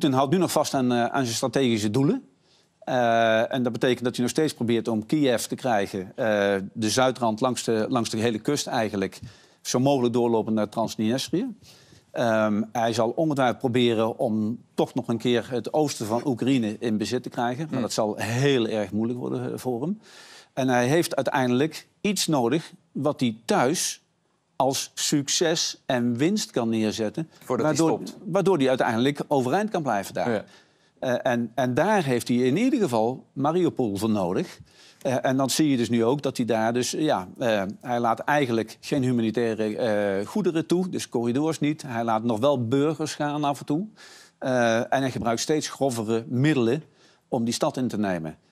Poetin houdt nu nog vast aan, eh, aan zijn strategische doelen. Eh, en dat betekent dat hij nog steeds probeert om Kiev te krijgen, eh, de zuidrand langs de, langs de hele kust eigenlijk, zo mogelijk doorlopen naar Transnistrië. Ehm, hij zal ongetwijfeld proberen om toch nog een keer het oosten van Oekraïne in bezit te krijgen. Maar hmm. dat zal heel erg moeilijk worden voor hem. En hij heeft uiteindelijk iets nodig wat hij thuis als succes en winst kan neerzetten. waardoor, die hij uiteindelijk overeind kan blijven daar. Ja. Eh, en, en, daar heeft hij in ieder geval Mariupol voor nodig. Eh, en dan zie je dus nu ook dat hij daar dus, ja, eh, hij laat eigenlijk geen humanitaire goederen toe, dus corridors niet. Hij laat nog wel burgers gaan af en toe. en hij gebruikt steeds grovere middelen om die stad in te nemen.